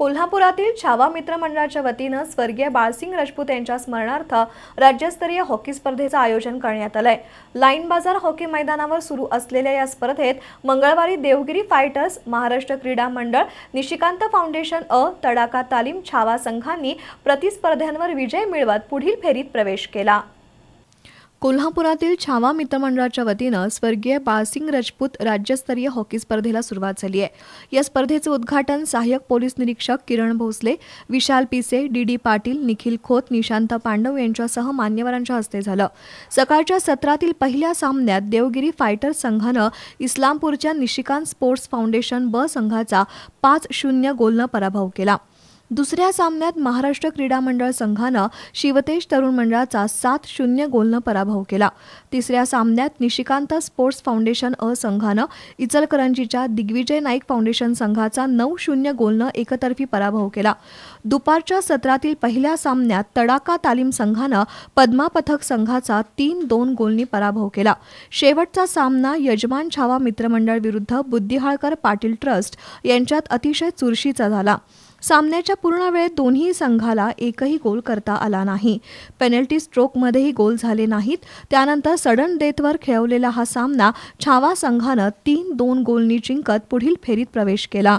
कोल्हापुरातील छावा मित्र मंडळाच्या वतीनं स्वर्गीय बाळसिंग राजपूत यांच्या स्मरणार्थ राज्यस्तरीय हॉकी स्पर्धेचं आयोजन करण्यात आलंय लाईन बाजार हॉकी मैदानावर सुरू असलेल्या या स्पर्धेत मंगळवारी देवगिरी फायटर्स महाराष्ट्र क्रीडा मंडळ निशिकांत फाउंडेशन अ तडाका तालीम छावा संघांनी प्रतिस्पर्ध्यांवर विजय मिळवत पुढील फेरीत प्रवेश केला कोल्हापुरातील छावा मित्रमंडळाच्या वतीनं स्वर्गीय बाळसिंग राजपूत राज्यस्तरीय हॉकी स्पर्धेला सुरुवात झाली आहे या स्पर्धेचं उद्घाटन सहाय्यक पोलीस निरीक्षक किरण भोसले विशाल पिसे डी डी पाटील निखिल खोत निशांत पांडव यांच्यासह मान्यवरांच्या हस्ते झालं सकाळच्या सत्रातील पहिल्या सामन्यात देवगिरी फायटर्स संघानं इस्लामपूरच्या निशिकांत स्पोर्ट्स फाउंडेशन ब संघाचा पाच शून्य गोलनं पराभव केला दुसऱ्या सामन्यात महाराष्ट्र क्रीडा मंडळ संघानं शिवतेश तरुण मंडळाचा सात शून्य गोलनं पराभव केला तिसऱ्या सामन्यात निशिकांत स्पोर्ट्स फाउंडेशन अ संघानं इचलकरंजीच्या दिग्विजय नाईक फाउंडेशन संघाचा नऊ शून्य गोलनं एकतर्फी पराभव केला दुपारच्या सत्रातील पहिल्या सामन्यात तडाका तालीम संघानं पद्मापथक संघाचा तीन दोन गोलनी पराभव केला शेवटचा सामना यजमान छावा मित्रमंडळ विरुद्ध बुद्धिहाळकर पाटील ट्रस्ट यांच्यात अतिशय चुरशीचा झाला सामन्याच्या पूर्ण वेळेत दोन्ही संघाला एकही गोल करता आला नाही पेनल्टी स्ट्रोकमध्येही गोल झाले नाहीत त्यानंतर सडन डेथवर खेळवलेला हा सामना छावा संघानं तीन दोन गोलनी जिंकत पुढील फेरीत प्रवेश केला